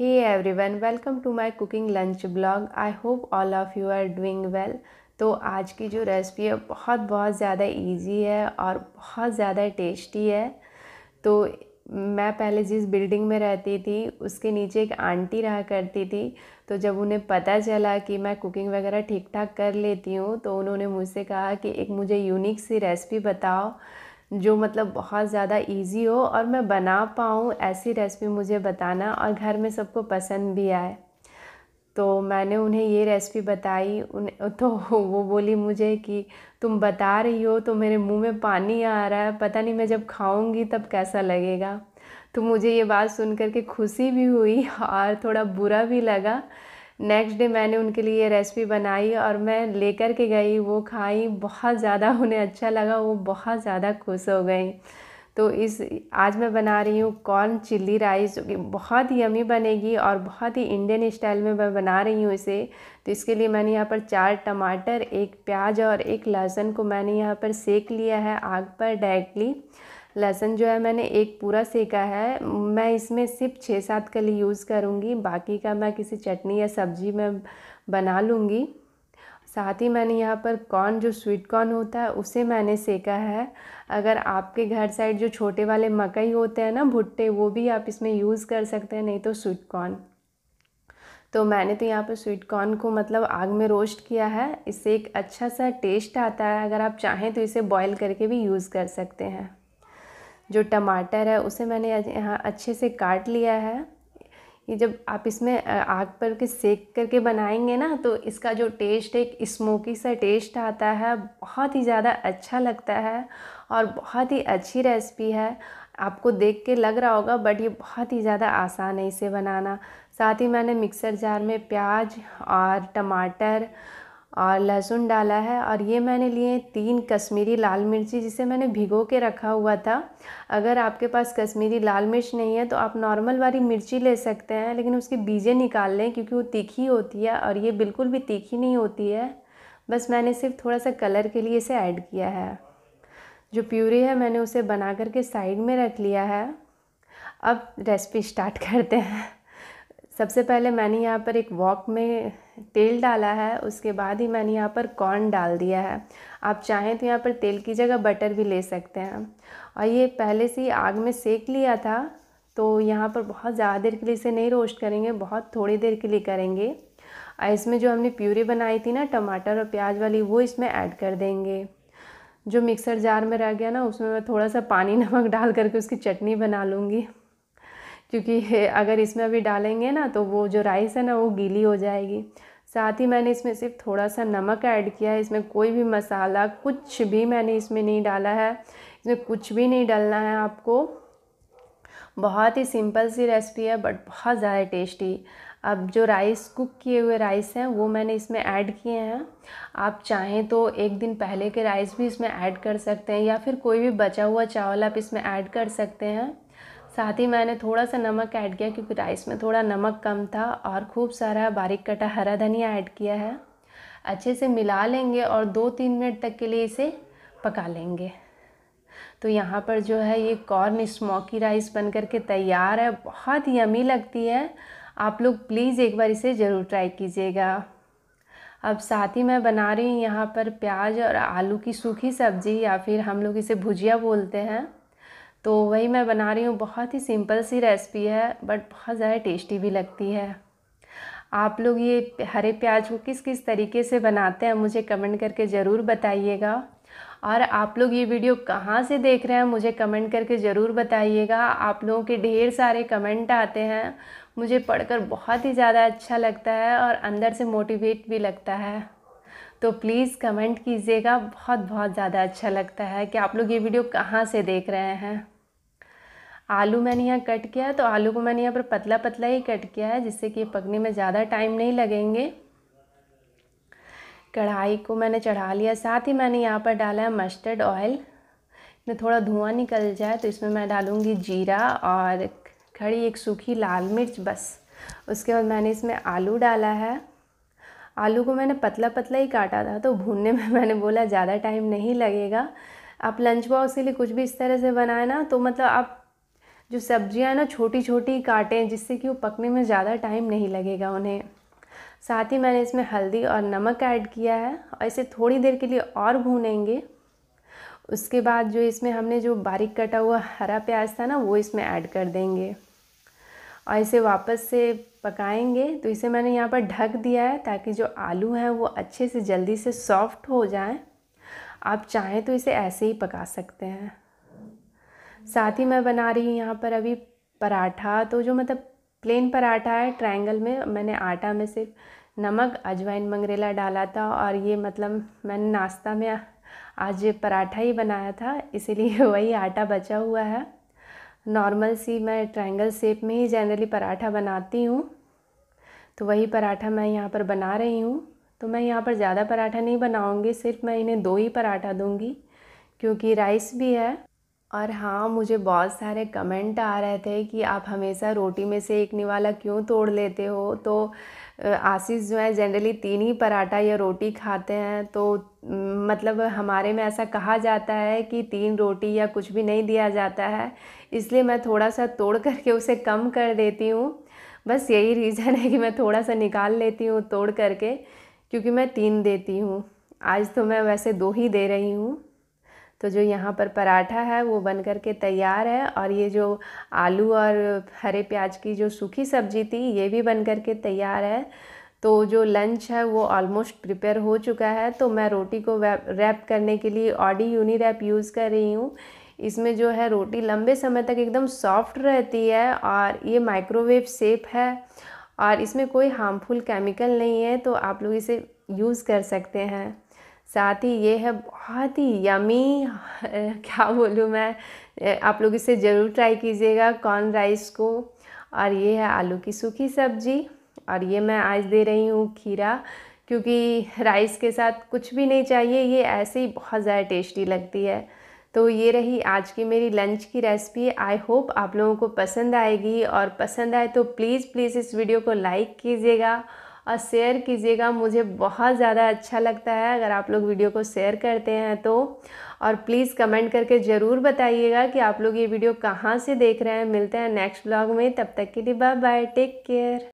every everyone welcome to my cooking lunch blog I hope all of you are doing well तो आज की जो recipe है बहुत बहुत ज़्यादा ईजी है और बहुत ज़्यादा टेस्टी है तो मैं पहले जिस बिल्डिंग में रहती थी उसके नीचे एक आंटी रहा करती थी तो जब उन्हें पता चला कि मैं कुकिंग वगैरह ठीक ठाक कर लेती हूँ तो उन्होंने मुझसे कहा कि एक मुझे यूनिक सी रेसिपी बताओ जो मतलब बहुत ज़्यादा इजी हो और मैं बना पाऊँ ऐसी रेसिपी मुझे बताना और घर में सबको पसंद भी आए तो मैंने उन्हें ये रेसिपी बताई उन तो वो बोली मुझे कि तुम बता रही हो तो मेरे मुंह में पानी आ रहा है पता नहीं मैं जब खाऊंगी तब कैसा लगेगा तो मुझे ये बात सुन कर के खुशी भी हुई और थोड़ा बुरा भी लगा नेक्स्ट डे मैंने उनके लिए ये रेसिपी बनाई और मैं लेकर के गई वो खाई बहुत ज़्यादा उन्हें अच्छा लगा वो बहुत ज़्यादा खुश हो गई तो इस आज मैं बना रही हूँ कॉर्न चिल्ली राइस जो कि बहुत ही यमी बनेगी और बहुत ही इंडियन स्टाइल में मैं बना रही हूँ इसे तो इसके लिए मैंने यहाँ पर चार टमाटर एक प्याज और एक लहसुन को मैंने यहाँ पर सेक लिया है आग पर डायरेक्टली लहसन जो है मैंने एक पूरा सेका है मैं इसमें सिर्फ छः सात कली यूज़ करूँगी बाकी का मैं किसी चटनी या सब्जी में बना लूँगी साथ ही मैंने यहाँ पर कॉर्न जो स्वीट कॉर्न होता है उसे मैंने सेका है अगर आपके घर साइड जो छोटे वाले मकई होते हैं ना भुट्टे वो भी आप इसमें यूज़ कर सकते हैं नहीं तो स्वीट कॉर्न तो मैंने तो यहाँ पर स्वीट कॉर्न को मतलब आग में रोस्ट किया है इससे एक अच्छा सा टेस्ट आता है अगर आप चाहें तो इसे बॉईल करके भी यूज़ कर सकते हैं जो टमाटर है उसे मैंने यहाँ अच्छे से काट लिया है ये जब आप इसमें आग पर के सेक करके बनाएंगे ना तो इसका जो टेस्ट एक स्मोकी सा टेस्ट आता है बहुत ही ज़्यादा अच्छा लगता है और बहुत ही अच्छी रेसिपी है आपको देख के लग रहा होगा बट ये बहुत ही ज़्यादा आसान है इसे बनाना साथ ही मैंने मिक्सर जार में प्याज और टमाटर और लहसुन डाला है और ये मैंने लिए तीन कश्मीरी लाल मिर्ची जिसे मैंने भिगो के रखा हुआ था अगर आपके पास कश्मीरी लाल मिर्च नहीं है तो आप नॉर्मल वाली मिर्ची ले सकते हैं लेकिन उसकी बीजें निकाल लें क्योंकि वो तीखी होती है और ये बिल्कुल भी तीखी नहीं होती है बस मैंने सिर्फ थोड़ा सा कलर के लिए इसे ऐड किया है जो प्यूरी है मैंने उसे बना करके साइड में रख लिया है अब रेसिपी स्टार्ट करते हैं सबसे पहले मैंने यहाँ पर एक वॉक में तेल डाला है उसके बाद ही मैंने यहाँ पर कॉर्न डाल दिया है आप चाहें तो यहाँ पर तेल की जगह बटर भी ले सकते हैं और ये पहले से ही आग में सेक लिया था तो यहाँ पर बहुत ज़्यादा देर के लिए इसे नहीं रोस्ट करेंगे बहुत थोड़ी देर के लिए करेंगे और इसमें जो हमने प्यूरी बनाई थी ना टमाटर और प्याज वाली वो इसमें ऐड कर देंगे जो मिक्सर जार में रह गया ना उसमें मैं थोड़ा सा पानी नमक डाल करके उसकी चटनी बना लूँगी क्योंकि अगर इसमें अभी डालेंगे ना तो वो जो राइस है ना वो गीली हो जाएगी साथ ही मैंने इसमें सिर्फ थोड़ा सा नमक ऐड किया है इसमें कोई भी मसाला कुछ भी मैंने इसमें नहीं डाला है इसमें कुछ भी नहीं डालना है आपको बहुत ही सिंपल सी रेसिपी है बट बहुत ज़्यादा टेस्टी अब जो राइस कुक किए हुए राइस हैं वो मैंने इसमें ऐड किए हैं आप चाहें तो एक दिन पहले के राइस भी इसमें ऐड कर सकते हैं या फिर कोई भी बचा हुआ चावल आप इसमें ऐड कर सकते हैं साथ ही मैंने थोड़ा सा नमक ऐड किया क्योंकि राइस में थोड़ा नमक कम था और खूब सारा बारीक कटा हरा धनिया ऐड किया है अच्छे से मिला लेंगे और दो तीन मिनट तक के लिए इसे पका लेंगे तो यहाँ पर जो है ये कॉर्न स्मोकी राइस बन कर के तैयार है बहुत ही यमी लगती है आप लोग प्लीज़ एक बार इसे ज़रूर ट्राई कीजिएगा अब साथ ही मैं बना रही हूँ यहाँ पर प्याज और आलू की सूखी सब्ज़ी या फिर हम लोग इसे भुजिया बोलते हैं तो वही मैं बना रही हूँ बहुत ही सिंपल सी रेसिपी है बट बहुत ज़्यादा टेस्टी भी लगती है आप लोग ये हरे प्याज को किस किस तरीके से बनाते हैं मुझे कमेंट करके ज़रूर बताइएगा और आप लोग ये वीडियो कहाँ से देख रहे हैं मुझे कमेंट करके ज़रूर बताइएगा आप लोगों के ढेर सारे कमेंट आते हैं मुझे पढ़कर बहुत ही ज़्यादा अच्छा लगता है और अंदर से मोटिवेट भी लगता है तो प्लीज़ कमेंट कीजिएगा बहुत बहुत ज़्यादा अच्छा लगता है कि आप लोग ये वीडियो कहाँ से देख रहे हैं आलू मैंने यहाँ कट किया है तो आलू को मैंने यहाँ पर पतला पतला ही कट किया है जिससे कि पकने में ज़्यादा टाइम नहीं लगेंगे कढ़ाई को मैंने चढ़ा लिया साथ ही मैंने यहाँ पर डाला है मस्टर्ड ऑयल में थोड़ा धुआं निकल जाए तो इसमें मैं डालूँगी जीरा और खड़ी एक सूखी लाल मिर्च बस उसके बाद मैंने इसमें आलू डाला है आलू को मैंने पतला पतला ही काटा था तो भूनने में मैंने बोला ज़्यादा टाइम नहीं लगेगा आप लंच बॉक्स के लिए कुछ भी इस तरह से बनाए ना तो मतलब आप जो सब्जियां ना छोटी छोटी काटें जिससे कि वो पकने में ज़्यादा टाइम नहीं लगेगा उन्हें साथ ही मैंने इसमें हल्दी और नमक ऐड किया है और इसे थोड़ी देर के लिए और भूनेंगे उसके बाद जो इसमें हमने जो बारीक कटा हुआ हरा प्याज था ना वो इसमें ऐड कर देंगे और इसे वापस से पकाएंगे तो इसे मैंने यहाँ पर ढक दिया है ताकि जो आलू हैं वो अच्छे से जल्दी से सॉफ्ट हो जाएं आप चाहें तो इसे ऐसे ही पका सकते हैं साथ ही मैं बना रही हूँ यहाँ पर अभी पराठा तो जो मतलब प्लेन पराठा है ट्रायंगल में मैंने आटा में सिर्फ नमक अजवाइन मंगरेला डाला था और ये मतलब मैंने नाश्ता में आज पराठा ही बनाया था इसीलिए वही आटा बचा हुआ है नॉर्मल सी मैं ट्रायंगल शेप में ही जनरली पराठा बनाती हूँ तो वही पराठा मैं यहाँ पर बना रही हूँ तो मैं यहाँ पर ज़्यादा पराठा नहीं बनाऊँगी सिर्फ मैं इन्हें दो ही पराठा दूँगी क्योंकि राइस भी है और हाँ मुझे बहुत सारे कमेंट आ रहे थे कि आप हमेशा रोटी में से एक निवाला क्यों तोड़ लेते हो तो आशीष जो है जनरली तीन ही पराठा या रोटी खाते हैं तो मतलब हमारे में ऐसा कहा जाता है कि तीन रोटी या कुछ भी नहीं दिया जाता है इसलिए मैं थोड़ा सा तोड़ करके उसे कम कर देती हूँ बस यही रीज़न है कि मैं थोड़ा सा निकाल लेती हूँ तोड़ करके क्योंकि मैं तीन देती हूँ आज तो मैं वैसे दो ही दे रही हूँ तो जो यहाँ पर पराठा है वो बन कर के तैयार है और ये जो आलू और हरे प्याज की जो सूखी सब्जी थी ये भी बन कर के तैयार है तो जो लंच है वो ऑलमोस्ट प्रिपेयर हो चुका है तो मैं रोटी को रैप करने के लिए ऑडी यूनी रैप यूज़ कर रही हूँ इसमें जो है रोटी लंबे समय तक एकदम सॉफ्ट रहती है और ये माइक्रोवेव सेफ है और इसमें कोई हार्मफुल केमिकल नहीं है तो आप लोग इसे यूज़ कर सकते हैं साथ ही ये है बहुत ही यमी क्या बोलूँ मैं आप लोग इसे ज़रूर ट्राई कीजिएगा कॉर्न राइस को और ये है आलू की सूखी सब्जी और ये मैं आज दे रही हूँ खीरा क्योंकि राइस के साथ कुछ भी नहीं चाहिए ये ऐसे ही बहुत ज़्यादा टेस्टी लगती है तो ये रही आज की मेरी लंच की रेसिपी आई होप आप लोगों को पसंद आएगी और पसंद आए तो प्लीज़ प्लीज़ इस वीडियो को लाइक कीजिएगा और शेयर कीजिएगा मुझे बहुत ज़्यादा अच्छा लगता है अगर आप लोग वीडियो को शेयर करते हैं तो और प्लीज़ कमेंट करके ज़रूर बताइएगा कि आप लोग ये वीडियो कहाँ से देख रहे हैं मिलते हैं नेक्स्ट ब्लॉग में तब तक के लिए बाय बाय टेक केयर